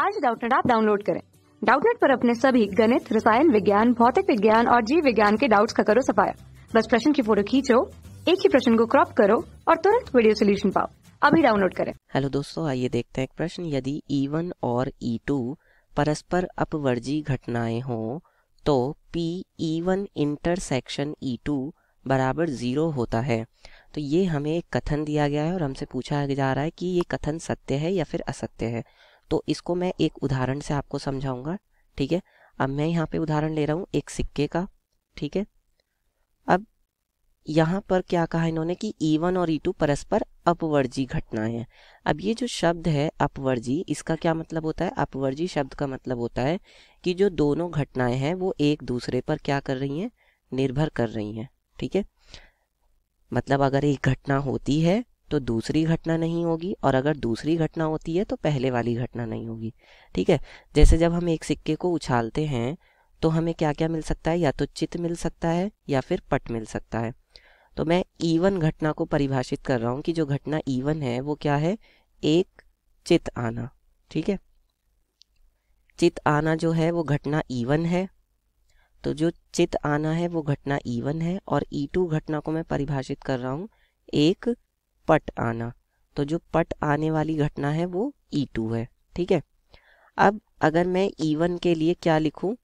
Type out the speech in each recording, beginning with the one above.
आज डाउटनेट आप डाउनलोड करें डाउटनेट पर अपने सभी गणित रसायन विज्ञान भौतिक विज्ञान और जीव विज्ञान के डाउट्स का करो सफाया बस प्रश्न की फोटो खींचो एक ही प्रश्न को क्रॉप करो और तुरंत वीडियो सोल्यूशन पाओ अभी डाउनलोड करें हेलो दोस्तों आइए देखते हैं एक प्रश्न यदि E1 और E2 परस्पर अपवर्जी घटनाएं हो तो E one intersection E two बराबर जीरो होता है तो ये हमें एक कथन दिया गया है और हमसे पूछा जा रहा है कि ये कथन सत्य है या फिर असत्य है तो इसको मैं एक उदाहरण से आपको समझाऊंगा ठीक है अब मैं यहाँ पे उदाहरण ले रहा हूँ एक सिक्के का ठीक है अब यहाँ पर क्या कहा इन्होंने कि E1 और E2 परस्पर अपवर्जी घटनाएं हैं अब ये जो शब्द है अपवर्जी इसका क्या मतलब होता है अपवर्जी शब्द का मतलब होता है कि जो दोनों घटनाएं हैं वो एक दूसरे पर क्या कर रही हैं निर्भर कर रही हैं ठीक है मतलब अगर एक घटना होती है तो दूसरी घटना नहीं होगी और अगर दूसरी घटना होती है तो पहले वाली घटना नहीं होगी ठीक है जैसे जब हम एक सिक्के को उछालते हैं तो हमें क्या क्या मिल सकता है या तो चित मिल सकता है या फिर पट मिल सकता है तो मैं ईवन घटना को परिभाषित कर रहा हूँ कि जो घटना ईवन है वो क्या है एक चित आना ठीक है चित आना जो है वो घटना ईवन है तो जो चित आना है वो घटना ईवन है और ई e टू घटना को मैं परिभाषित कर रहा हूँ एक पट आना तो जो पट आने वाली घटना है वो ई e टू है ठीक है अब अगर मैं E1 के लिए क्या लिखूं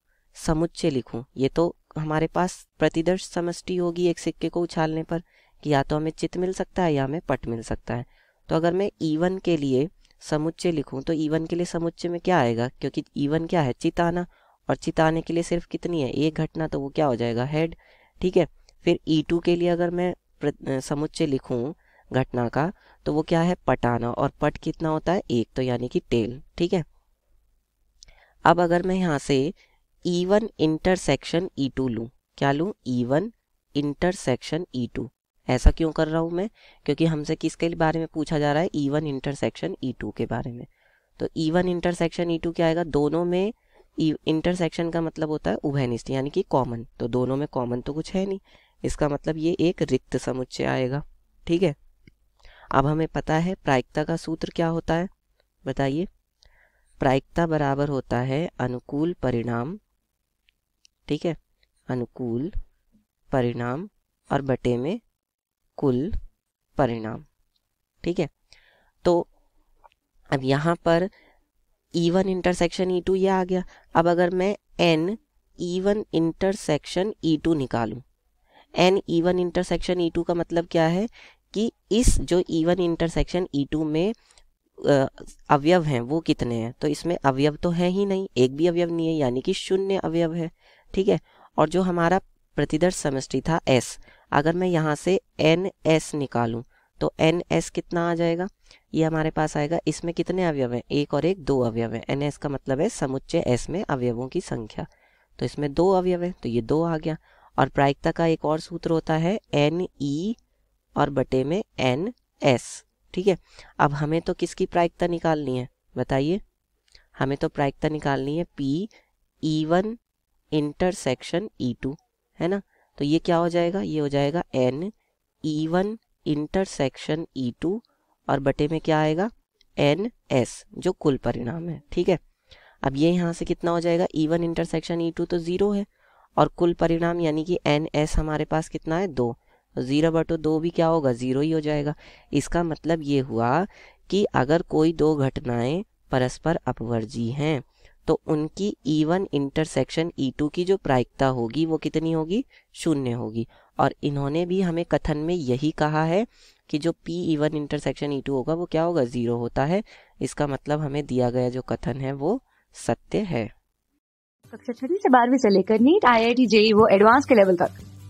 समुच्चय लिखूं ये तो हमारे पास प्रतिदर्श समष्टि होगी एक सिक्के को उछालने पर कि या तो हमें चित मिल सकता है या हमें पट मिल सकता है तो अगर मैं ई e के लिए समुच्चय लिखूं तो ई e के लिए समुच्चय में क्या आएगा क्योंकि ई क्या है चित आना और चित आने के लिए सिर्फ कितनी है एक घटना तो वो क्या हो जाएगा हेड ठीक है फिर ई टू के लिए अगर मैं समुच्चय लिखूं घटना का तो वो क्या है पटाना और पट कितना होता है एक तो यानी कि टेल ठीक है अब अगर मैं यहां से E one intersection E two लू क्या लू E one intersection E two ऐसा क्यों कर रहा हूं मैं क्योंकि हमसे किसके बारे में पूछा जा रहा है E one intersection E two के बारे में तो E one intersection E two क्या आएगा दोनों में इंटरसेक्शन e, का मतलब होता है उभयनिष्ठ यानी कि कॉमन तो दोनों में कॉमन तो कुछ है नहीं इसका मतलब ये एक रिक्त समुच्चय आएगा ठीक है अब हमें पता है प्रायिकता का सूत्र क्या होता है बताइए प्रायिकता बराबर होता है अनुकूल परिणाम ठीक है अनुकूल परिणाम और बटे में कुल परिणाम ठीक है तो अब यहाँ पर E1 one intersection E to ये आ गया अब अगर मैं n E1 one intersection E two निकालूं n E one intersection E two का मतलब क्या है इस जो E one intersection E two में अवयव हैं वो कितने हैं तो इसमें अवयव तो है ही नहीं एक भी अवयव नहीं है यानी कि शून्य अवयव है ठीक है और जो हमारा प्रतिदर्श समष्टि था एस अगर मैं यहाँ से एन एस निकालूँ तो एन एस कितना आ जाएगा ये हमारे पास आएगा इसमें कितने अवयव हैं एक और एक दो अवयव हैं एन एस का मतलब है समुच्चय एस में अवयवों की संख्या तो इसमें दो अवयव है तो ये दो आ गया और प्रायिकता का एक और सूत्र होता है एन ई e और बटे में एन एस ठीक है अब हमें तो किसकी प्रायिकता निकालनी है बताइए हमें तो प्रायिकता निकालनी है P E one intersection E two है ना तो ये क्या हो जाएगा ये हो जाएगा n E one intersection E two और बटे में क्या आएगा एन एस जो कुल परिणाम है ठीक है अब ये यहाँ से कितना हो जाएगा E one intersection E two तो ज़ीरो है और कुल परिणाम यानी कि एन एस हमारे पास कितना है दो ज़ीरो बटो दो भी क्या होगा ज़ीरो ही हो जाएगा इसका मतलब ये हुआ कि अगर कोई दो घटनाएं परस्पर अपवर्जी हैं तो उनकी E one intersection E two की जो प्रायिकता होगी वो कितनी होगी शून्य होगी और इन्होंने भी हमें कथन में यही कहा है कि जो P E one intersection E two होगा वो क्या होगा ज़ीरो होता है इसका मतलब हमें दिया गया जो कथन है वो सत्य है कक्षा छठी से बारहवीं से लेकर NEET I I T JEE वो एडवांस के लेवल तक